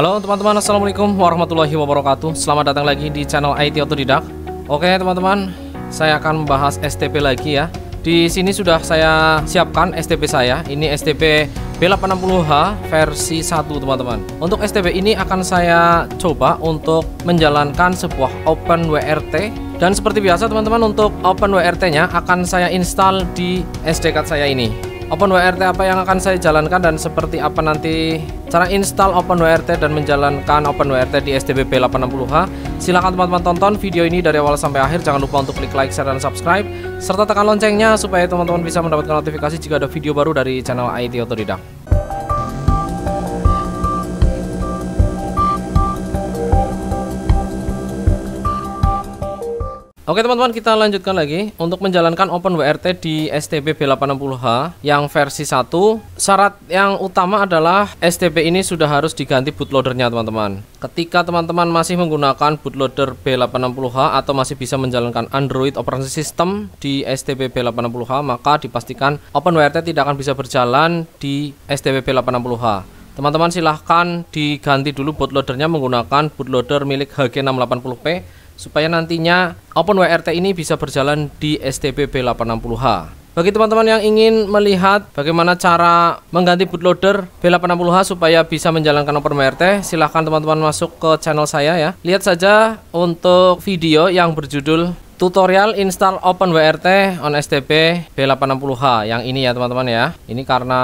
Halo teman-teman Assalamualaikum warahmatullahi wabarakatuh Selamat datang lagi di channel IT Otodidak Oke teman-teman Saya akan membahas STP lagi ya Di sini sudah saya siapkan STP saya Ini STP B860H versi 1 teman-teman Untuk STP ini akan saya coba untuk menjalankan sebuah Open WRT Dan seperti biasa teman-teman untuk Open WRT nya akan saya install di SD card saya ini Open WRT apa yang akan saya jalankan dan seperti apa nanti cara install WRT dan menjalankan Open WRT di STBP 860H. Silahkan teman-teman tonton video ini dari awal sampai akhir. Jangan lupa untuk klik like, share, dan subscribe. Serta tekan loncengnya supaya teman-teman bisa mendapatkan notifikasi jika ada video baru dari channel IT Otodidak. Oke teman-teman kita lanjutkan lagi untuk menjalankan Open WRT di STB B860H yang versi 1 syarat yang utama adalah STB ini sudah harus diganti bootloadernya teman-teman ketika teman-teman masih menggunakan bootloader B860H atau masih bisa menjalankan Android operasi system di STB B860H maka dipastikan Open WRT tidak akan bisa berjalan di STB B860H teman-teman silahkan diganti dulu bootloadernya menggunakan bootloader milik HG680P supaya nantinya Open WRT ini bisa berjalan di STB B860H. Bagi teman-teman yang ingin melihat bagaimana cara mengganti bootloader B860H supaya bisa menjalankan Open WRT, silahkan teman-teman masuk ke channel saya ya. Lihat saja untuk video yang berjudul tutorial install Open WRT on STB B860H yang ini ya teman-teman ya. Ini karena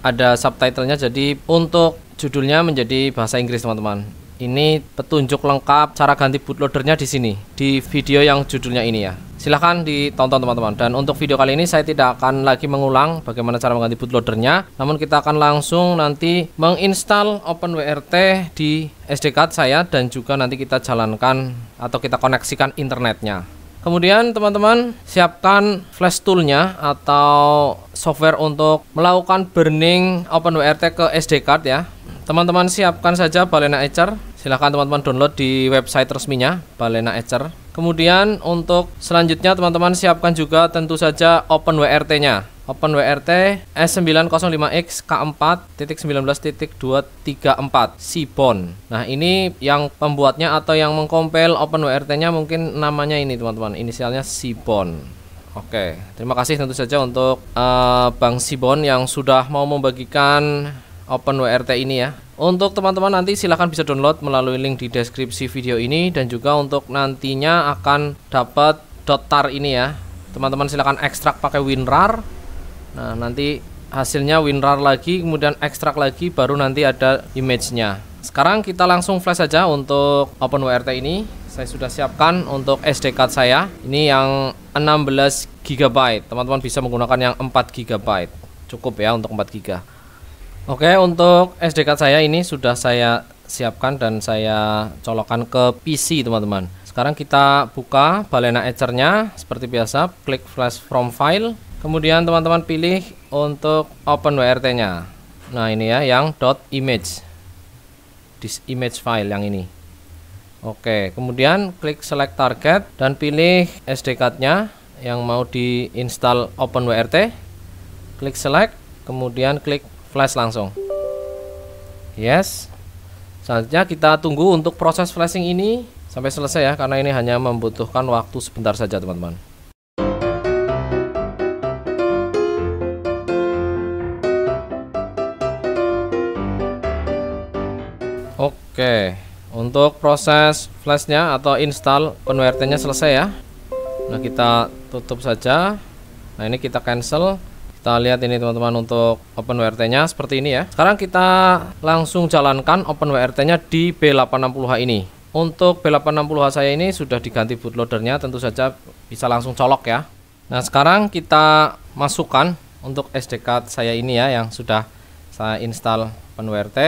ada subtitlenya jadi untuk judulnya menjadi bahasa Inggris teman-teman. Ini petunjuk lengkap cara ganti bootloadernya di sini di video yang judulnya ini ya. Silahkan ditonton teman-teman. Dan untuk video kali ini saya tidak akan lagi mengulang bagaimana cara mengganti bootloadernya, namun kita akan langsung nanti menginstal OpenWRT di SD card saya dan juga nanti kita jalankan atau kita koneksikan internetnya. Kemudian teman-teman siapkan flash toolnya atau software untuk melakukan burning OpenWRT ke SD card ya Teman-teman siapkan saja Balena Ecer. Silahkan teman-teman download di website resminya Balena Ecer. Kemudian untuk selanjutnya teman-teman siapkan juga tentu saja OpenWRT-nya. OpenWRT S905X K4.19.234 Sibon. Nah, ini yang pembuatnya atau yang mengkompil OpenWRT-nya mungkin namanya ini teman-teman, inisialnya Sibon. Oke, terima kasih tentu saja untuk uh, Bang Sibon yang sudah mau membagikan Open WRT ini ya. Untuk teman-teman nanti silahkan bisa download melalui link di deskripsi video ini dan juga untuk nantinya akan dapat .tar ini ya. Teman-teman silahkan ekstrak pakai WinRAR. Nah, nanti hasilnya WinRAR lagi, kemudian ekstrak lagi baru nanti ada image-nya. Sekarang kita langsung flash saja untuk Open WRT ini. Saya sudah siapkan untuk SD card saya. Ini yang 16 GB. Teman-teman bisa menggunakan yang 4 GB. Cukup ya untuk 4 GB. Oke, untuk SD card saya ini sudah saya siapkan dan saya colokan ke PC, teman-teman. Sekarang kita buka Balena Etcher-nya seperti biasa, klik flash from file, kemudian teman-teman pilih untuk open WRT-nya. Nah, ini ya yang .image. This image file yang ini. Oke, kemudian klik select target dan pilih SD card-nya yang mau diinstal WRT. Klik select, kemudian klik flash langsung yes selanjutnya kita tunggu untuk proses flashing ini sampai selesai ya karena ini hanya membutuhkan waktu sebentar saja teman-teman Oke, untuk proses flashnya atau install penwertenya selesai ya. Nah kita tutup saja. Nah ini kita cancel kita lihat ini teman-teman untuk open WRT nya seperti ini ya sekarang kita langsung jalankan open WRT nya di B860H ini untuk B860H saya ini sudah diganti bootloadernya tentu saja bisa langsung colok ya nah sekarang kita masukkan untuk sd card saya ini ya yang sudah saya install WRT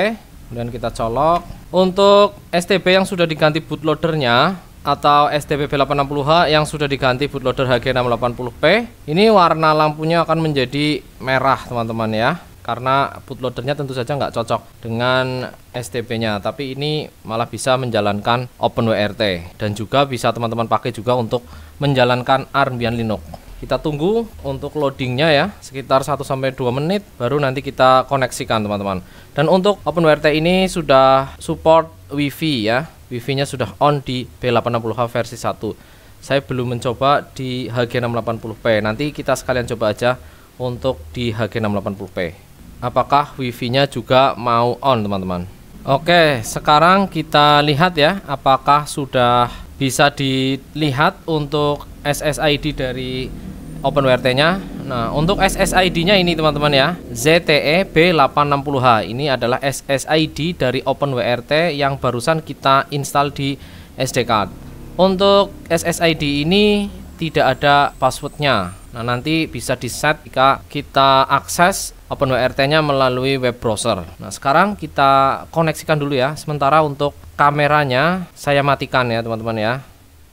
kemudian kita colok untuk STB yang sudah diganti bootloadernya atau STPB 860H yang sudah diganti bootloader HG680P ini warna lampunya akan menjadi merah teman-teman ya karena bootloadernya tentu saja nggak cocok dengan stp nya tapi ini malah bisa menjalankan OpenWRT dan juga bisa teman-teman pakai juga untuk menjalankan Armbian Linux kita tunggu untuk loadingnya ya sekitar 1-2 menit baru nanti kita koneksikan teman-teman dan untuk OpenWRT ini sudah support WiFi ya wifi nya sudah on di B860H versi 1 saya belum mencoba di HG680p nanti kita sekalian coba aja untuk di HG680p apakah wifi nya juga mau on teman-teman Oke sekarang kita lihat ya apakah sudah bisa dilihat untuk SSID dari OpenWrt nya Nah, untuk SSID-nya ini teman-teman ya, ZTE B860H. Ini adalah SSID dari OpenWRT yang barusan kita install di SD card. Untuk SSID ini tidak ada passwordnya. Nah, nanti bisa di-set jika kita akses OpenWRT-nya melalui web browser. Nah, sekarang kita koneksikan dulu ya. Sementara untuk kameranya saya matikan ya, teman-teman ya.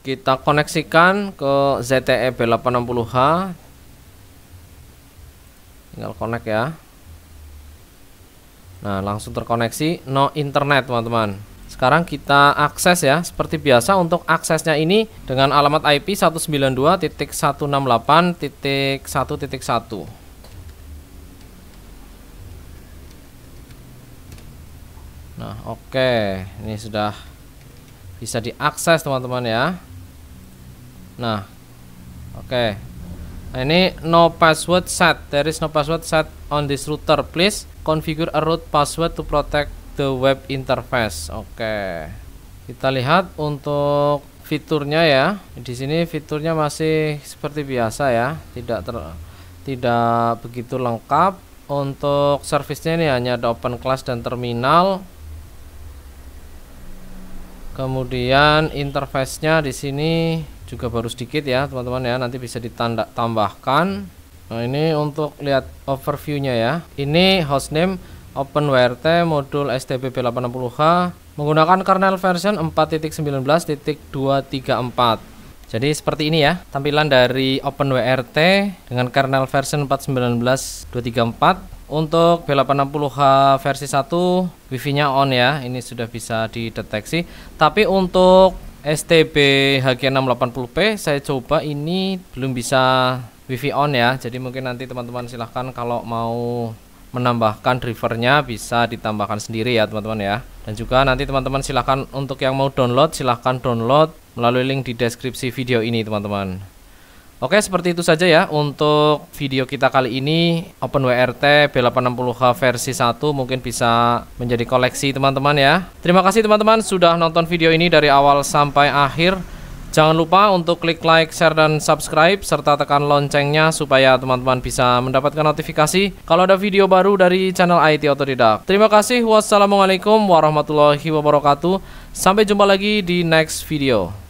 Kita koneksikan ke ZTE B860H tinggal connect ya nah langsung terkoneksi no internet teman-teman sekarang kita akses ya seperti biasa untuk aksesnya ini dengan alamat IP 192.168.1.1 Nah, oke. Okay. Ini sudah bisa diakses teman-teman ya. Nah. Oke. Okay. Nah, ini no password set. There is no password set on this router. Please configure a root password to protect the web interface. Oke. Okay. Kita lihat untuk fiturnya ya. Di sini fiturnya masih seperti biasa ya, tidak ter tidak begitu lengkap. Untuk servicenya ini hanya ada open class dan terminal kemudian interface-nya di sini juga baru sedikit ya teman-teman ya nanti bisa ditanda tambahkan nah ini untuk lihat overview-nya ya ini hostname OpenWrt modul STBP860H menggunakan kernel version 4.19.234 jadi seperti ini ya tampilan dari OpenWRT dengan kernel version 4.19.234 untuk B860H versi 1 Wifi-nya on ya, ini sudah bisa dideteksi. Tapi untuk STB HG680P saya coba ini belum bisa Wifi on ya. Jadi mungkin nanti teman-teman silahkan kalau mau menambahkan drivernya bisa ditambahkan sendiri ya teman-teman ya. Dan juga nanti teman-teman silahkan untuk yang mau download silahkan download melalui link di deskripsi video ini teman-teman. Oke, seperti itu saja ya untuk video kita kali ini Open WRT B860H versi 1 mungkin bisa menjadi koleksi teman-teman ya. Terima kasih teman-teman sudah nonton video ini dari awal sampai akhir. Jangan lupa untuk klik like, share, dan subscribe serta tekan loncengnya supaya teman-teman bisa mendapatkan notifikasi kalau ada video baru dari channel IT Otodidak. Terima kasih. Wassalamualaikum warahmatullahi wabarakatuh. Sampai jumpa lagi di next video.